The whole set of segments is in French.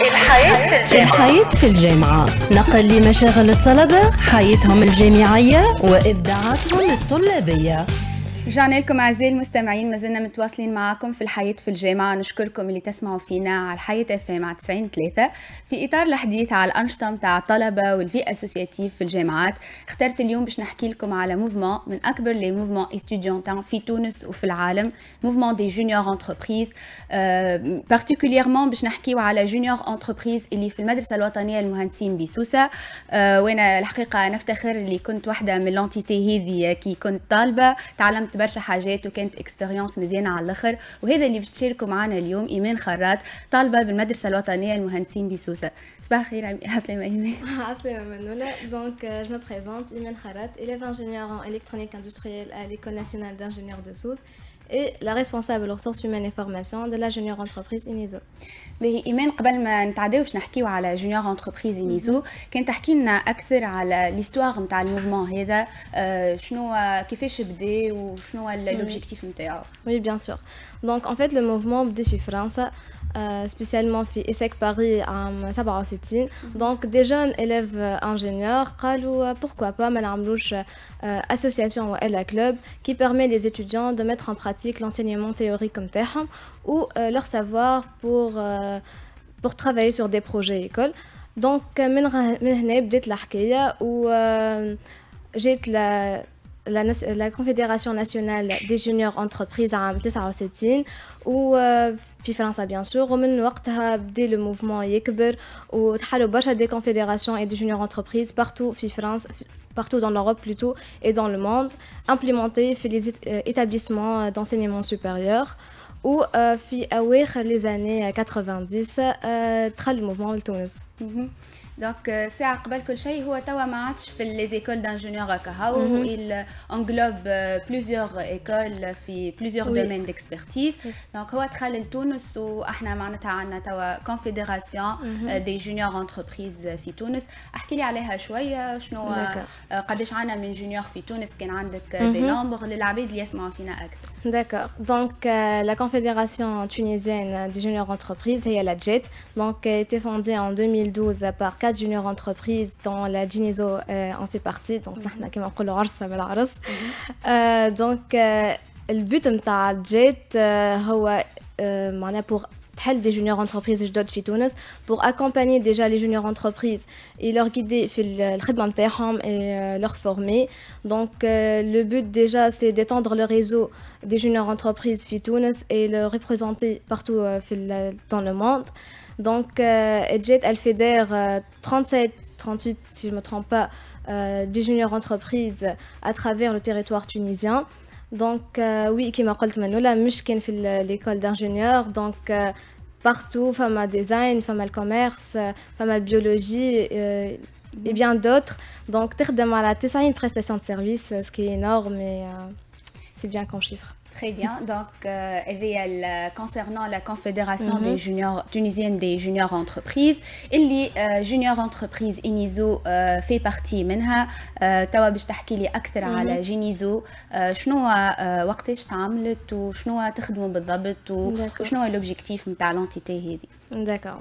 الحياة في الجامعة الحياة في الجامعة نقل لمشاغل الطلبة حياتهم الجامعية وإبداعاتهم الطلابية رجعنا لكم اعزائي المستمعين ما زلنا متواصلين معاكم في الحياه في الجامعه نشكركم اللي تسمعوا فينا على الحياه اف ام 90 3 في اطار الحديث على الانشطه نتاع الطلبه والفي اسوسياتيف في الجامعات اخترت اليوم باش نحكي لكم على موفمون من اكبر لي موفمون استوديونتان في تونس وفي العالم موفمون دي جونيور انتربريز بارتيكوليرمون باش نحكيو على جونيور انتربريز اللي في المدرسه الوطنيه للمهندسين بسوسه آه، وانا الحقيقه نفتخر اللي كنت واحده من لونتيتي هذه كي كنت طالبه تعلمت تعلمت برشا حاجات وكانت اكسبيريونس مزيانه على الاخر وهذا اللي باش تشاركوا معنا اليوم ايمان خرات طالبه بالمدرسه الوطنيه المهندسين بسوسه صباح الخير عمي عسلامه ايمان عسلامه منوله دونك جو مي بريزونت ايمان خرات élève ingénieur en électronique industrielle à l'école nationale d'ingénieurs دو Sousse et la responsable ressources humaines et formation de la junior entreprise INISO. Mais Imen, avant de nous parler de la junior entreprise INISO, vous avez parlé de l'histoire de ce mouvement. Qu'est-ce que vous avez fait et l'objectif Oui, bien sûr. Donc, en fait, le mouvement a en France. Euh, spécialement fait ESSEC Paris à Sabah Ossétine. Mhm. Donc, des jeunes élèves euh, ingénieurs, euh, pourquoi pas, Madame Louche, association ou la club qui permet les étudiants de mettre en pratique l'enseignement théorique comme terme ou leur savoir pour, pour travailler sur des projets écoles. Donc, je suis venue à l'arcée où j'ai été la, Confédération nationale des juniors entreprises à sa ou Ou euh, bien sûr bien sûr. Roman لو موفمون le mouvement برشا des et et des Confédérations et des juniors entreprises partout dans l'Europe plutôt et dans le monde, implémenté dans les euh, établissements d'enseignement supérieur ou euh, les années 90 euh, le mouvement Tunis. Donc, euh, c'est à dire que tout ceci est déjà passé les écoles d'ingénieurs à celle-ci qui englobe euh, plusieurs écoles dans plusieurs domaines d'expertise. Donc, c'est déjà passé au Tunis et nous avons déjà la confédération mhm. euh, des juniors entreprises Tunis. de juniors Tunis, si tu as des mhm. nombres, pour D'accord. Donc, la confédération tunisienne des juniors entreprises a la JET, qui a été fondée en 2012 par junior juniors entreprise dont la Genizo euh, en fait partie. Donc, mhm. comme on mhm. euh, Donc, euh, le but de JET, c'est pour des juniors entreprises et fitunes, pour accompagner déjà les juniors entreprises et leur guider et leur former donc le but déjà c'est d'étendre le réseau des juniors entreprises fitunes et le représenter partout dans le monde donc, euh, Edget, elle fédère 37, 38, si je ne me trompe pas, euh, des juniors entreprises à travers le territoire tunisien. Donc, euh, oui, qui m'a dit Manoula, fait l'école d'ingénieurs. Donc, partout, femme à design, femme à commerce, femme à biologie et bien d'autres. Donc, Terre à la une prestation de service, ce qui est énorme et c'est bien qu'on chiffre. Très bien. Donc, euh, euh, concernant la Confédération mm-hmm. des juniors, tunisienne des juniors entreprises, euh, junior entreprise INISO fait partie منها mm-hmm. l'objectif de D'accord.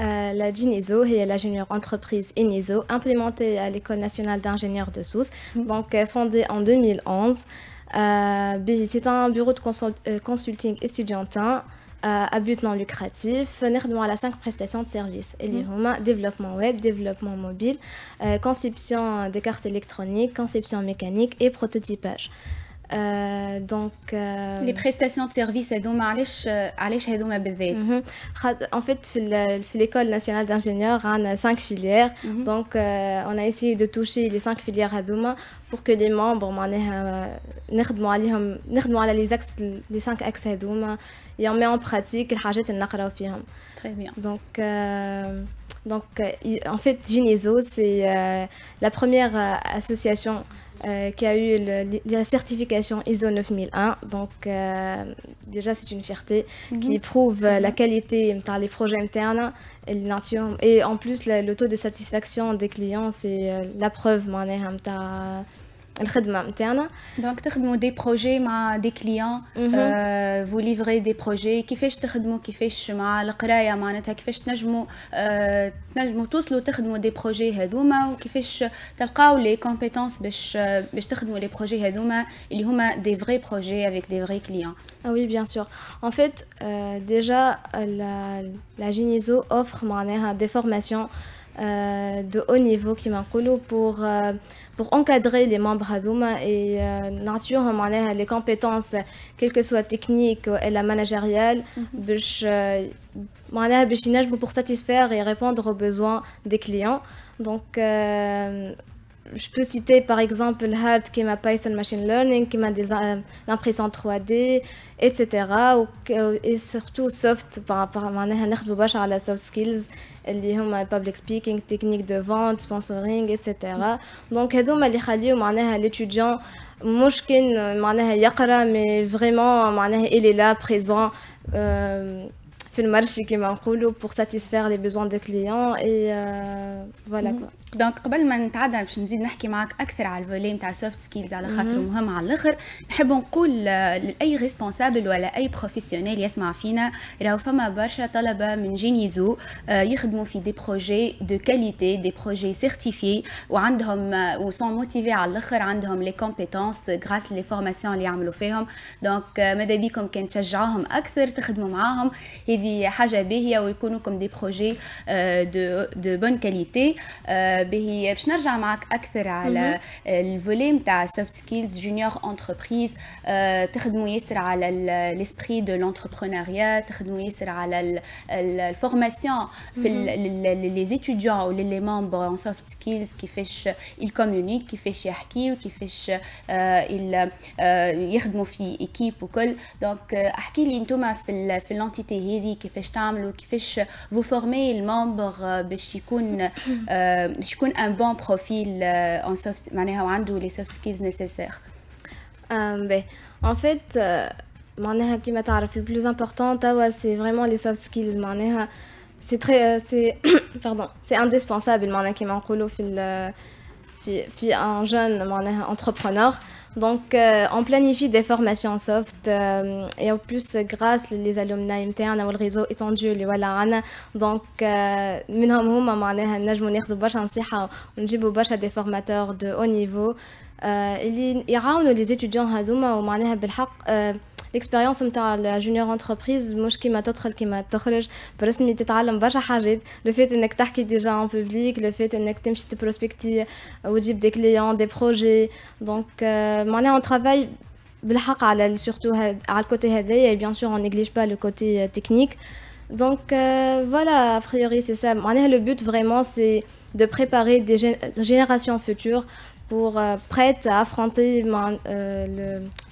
la GINISO est la junior entreprise INISO implémentée à l'école nationale d'ingénieurs de Sousse, mm-hmm. donc fondée en 2011. Euh, c'est un bureau de euh, consulting étudiantin euh, à but non lucratif. Nous à 5 prestations de services. Mhm. Développement web, développement mobile, conception des cartes électroniques, conception mécanique et prototypage. Euh, donc euh, les prestations de services, euh, et donc معليش علاش هذوما en fait في l'école nationale d'ingénieurs on a cinq filières mhm. donc on a essayé de toucher les cinq filières هذوما pour que les membres on نخدموا les axes les cinq axes هذوما et on met en pratique les حاجات اللي نقراو très bien donc donc en fait Gineso c'est la première association euh, qui a eu la certification ISO 9001. Donc, euh, déjà, c'est une fierté mhm. qui prouve euh, la qualité dans les projets internes et, et en plus, le, taux de satisfaction des clients, c'est la preuve, mon الخدمه نتاعنا دونك تخدموا دي بروجي مع دي كليون آه فو ليفري دي بروجي كيفاش تخدموا كيفاش مع القرايه معناتها كيفاش تنجموا آه تنجموا توصلوا تخدموا دي بروجي هذوما وكيفاش تلقاو لي كومبيتونس باش euh, باش تخدموا لي بروجي هذوما اللي هما دي فري بروجي افيك دي فري كليون Ah oui, bien sûr. En fait, euh, déjà, la, la معناها, دي فورماسيون Euh, de haut niveau qui pour euh, pour encadrer les membres et euh, naturellement les compétences quelles que soient techniques et la managériale mhm. pour satisfaire et répondre aux besoins des clients donc je peux citer par exemple HART qui est Python Machine Learning, qui m'a euh, l'impression 3D, etc. Euh, et surtout soft par rapport à la soft skills, le hum, public speaking, technique de vente, sponsoring, etc. Donc, l'étudiant, hum, mais vraiment, il est là, présent. Euh, في المارشي كيما نقولوا بور ساتيسفير لي بيزوان دو كليون اي فوالا كوا دونك قبل ما نتعدى باش نزيد نحكي معاك اكثر على الفولي نتاع سوفت سكيلز على mhm. خاطر مهم على الاخر نحب نقول لاي ريسبونسابل ولا اي بروفيسيونيل يسمع فينا راهو فما برشا طلبه من جينيزو آه، يخدموا في دي بروجي دو كاليتي دي بروجي سيرتيفي وعندهم آه، وسون موتيفي على الاخر عندهم لي كومبيتونس غراس لي فورماسيون اللي يعملوا فيهم دونك آه، ماذا بيكم كان تشجعوهم اكثر تخدموا معاهم هذه في حاجه باهيه ويكونوا كم دي بروجي دو دو بون كاليتي باهي باش نرجع معاك اكثر على الفولي نتاع سوفت سكيلز جونيور انتربريز تخدموا ياسر على ليسبري دو لونتربرونيا تخدموا ياسر على الفورماسيون في لي زيتيديون ولا لي مامبر ان سوفت سكيلز كيفاش يكومونيك كيفاش يحكي كيفاش يخدموا في ايكيب وكل دونك احكي لي انتوما في في لونتيتي هذه كيفاش تعملوا كيفاش فو فورمي الممبر باش يكون euh, باش يكون ان بون بروفيل اون سوفت معناها وعنده لي سوفت سكيلز نيسيسير باهي ان فيت معناها كيما تعرف لو بلوز امبورطون توا سي فريمون لي سوفت سكيلز معناها سي تري سي باردون سي انديسبونسابل معناها كيما نقولوا في un jeune entrepreneur. Donc, euh, on planifie des formations soft euh, et en plus, grâce les alumni et le réseau étendu, les donc, nous avons un de des formateurs de haut niveau. Ils euh, aident les étudiants à faire des euh, l'expérience de la junior entreprise moi je kiffe ma tâche je kiffe ma tâche suis en mit le fait de tu qui déjà en public le fait de tu te euh, des clients des projets donc euh, mon travaille en travail surtout sur côté et bien sûr on néglige pas le côté euh, technique donc voilà a priori c'est ça mon le but vraiment c'est de préparer des générations futures pour prêtes à affronter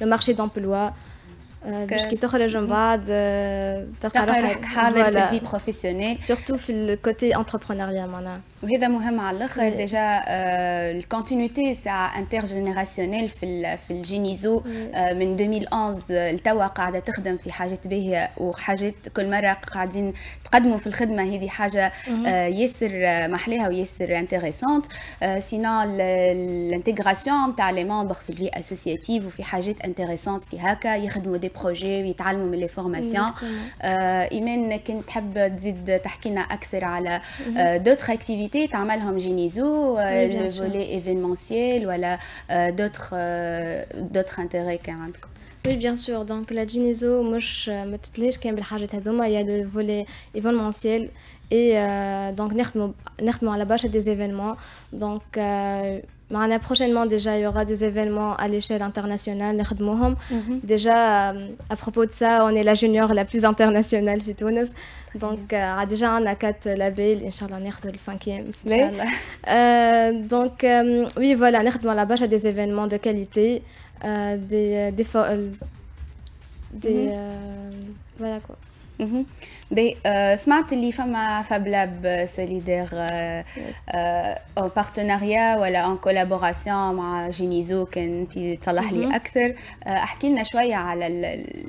le marché d'emploi آه، باش كي تخرج من بعد آه، تلقى روحك حاضر في الفي بروفيسيونيل سورتو في الكوتي انتربرونيريا معناها وهذا مهم على الاخر ديجا الكونتينيتي ساعة انتر جينيراسيونيل في في الجينيزو euh, من 2011 لتوا قاعده تخدم في حاجات باهيه وحاجات كل مره قاعدين تقدموا في الخدمه هذه حاجه آه، ياسر محليها وياسر انتريسونت سينا الانتيغراسيون تاع لي ممبر في الفي اسوسياتيف وفي حاجات انتريسونت كي هكا يخدموا دي projets ou ils les formations. Imen, quand tu veux t'apprendre à plus sur d'autres activités, tu as comme Genizu, le volet événementiel ou euh, euh, d'autres intérêts qu'il y a. Oui, bien sûr. Donc, la Genizu, je ne sais pas si tu as le volet événementiel. Et euh, donc, nous avons à la base des événements. Donc, prochainement, déjà, il y aura des événements à l'échelle internationale, mm Déjà, euh, à propos de ça, on est la junior la plus internationale du Donc, euh, a déjà, en a 4 labels, Inch'Allah, on le cinquième, euh, donc, oui, voilà, on là-bas, j'ai des événements de qualité, des... des, des mhm. voilà, quoi. سمعت اللي فما فابلاب سوليدير او بارتناريا ولا ان كولابوراسيون مع جينيزو كان تصلح لي اكثر احكي لنا شويه على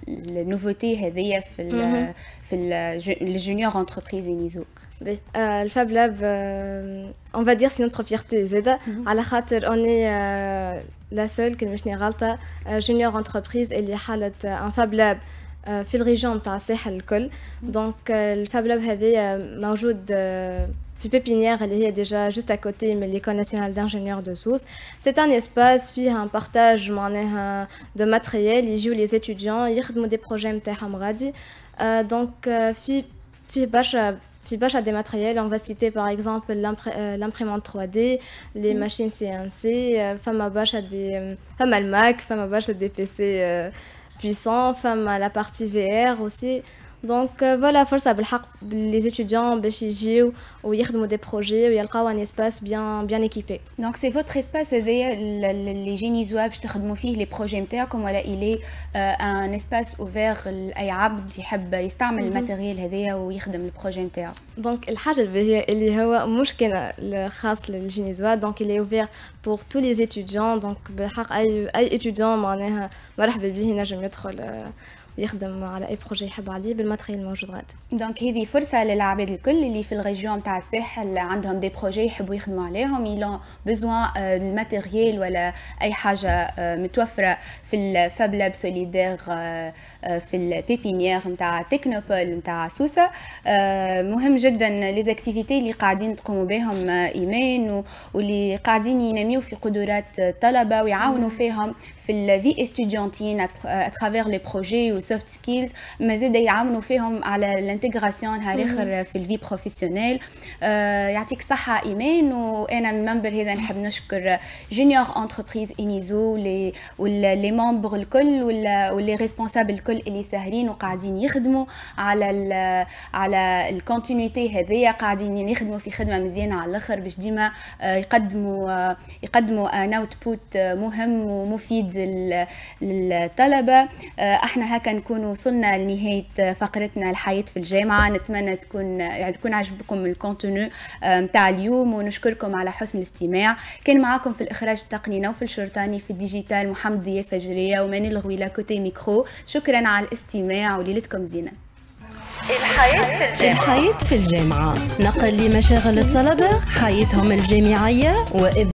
النوفوتي هذيا في في الجونيور انتربريز جينيزو الفاب لاب اون فادير سي نوتر فيرتي زاده على خاطر اوني لا سول كنمشني غلطه جونيور انتربريز اللي حالت ان فاب لاب Filtrage entre assez alcool. Donc euh, le fablab avait mangé de pépinière. Il est déjà juste à côté mais l'École nationale d'ingénieurs de Toulouse. C'est un espace a un partage de matériel. il joue les étudiants il des projets entre camarades. Euh, donc fil euh, fil bâche fil a des matériels. On va citer par exemple l'imprimante 3D, les mm. machines CNC. Enfin ma a des enfin a des PC puissant, femme à la partie VR aussi donc euh, voilà force à les étudiants peuvent des projets et un espace bien bien équipé donc c'est votre espace les les les projets intérêts comme il est euh, un espace ouvert pour les gens il aime il mhm. utilise projets donc il est ouvert les donc il est ouvert pour tous les étudiants donc bel étudiants voilà des يخدم على اي بروجي يحب عليه بالماتريال الموجود غادي دونك هذه فرصه للعباد الكل اللي في الريجيون نتاع الساحل عندهم دي بروجي يحبوا يخدموا عليهم يلون بزوان الماتيريال ولا اي حاجه متوفره في الفاب لاب سوليدير في البيبينيير نتاع تكنوبول نتاع سوسه مهم جدا لي زاكتيفيتي اللي قاعدين تقوموا بهم ايمان واللي قاعدين ينميو في قدرات الطلبه ويعاونوا فيهم في الفي استوديونتين اترافير لي بروجي والسوفت سكيلز ما زاد يعاونوا فيهم على الانتغراسيون على الاخر في الفي بروفيسيونيل آه، يعطيك صحه ايمان وانا من منبر هذا نحب نشكر جونيور انتربريز انيزو واللي ممبر الكل واللي ريسبونسابل الكل اللي ساهرين وقاعدين يخدموا على الـ على الكونتينيتي هذيا قاعدين يخدموا في خدمه مزيانه على الاخر باش ديما آه، يقدموا آه، يقدموا ان اوتبوت مهم ومفيد للطلبه احنا هكا نكون وصلنا لنهاية فقرتنا الحياة في الجامعة نتمنى تكون يعني تكون عجبكم الكونتونو آه، متاع اليوم ونشكركم على حسن الاستماع كان معاكم في الإخراج التقني نوفل شرطاني في الديجيتال محمد ضياء فجرية وماني الغويلة كوتي ميكرو شكرا على الاستماع وليلتكم زينة الحياة في الجامعة الحياة في الجامعة نقل لمشاغل الطلبة حياتهم الجامعية وإب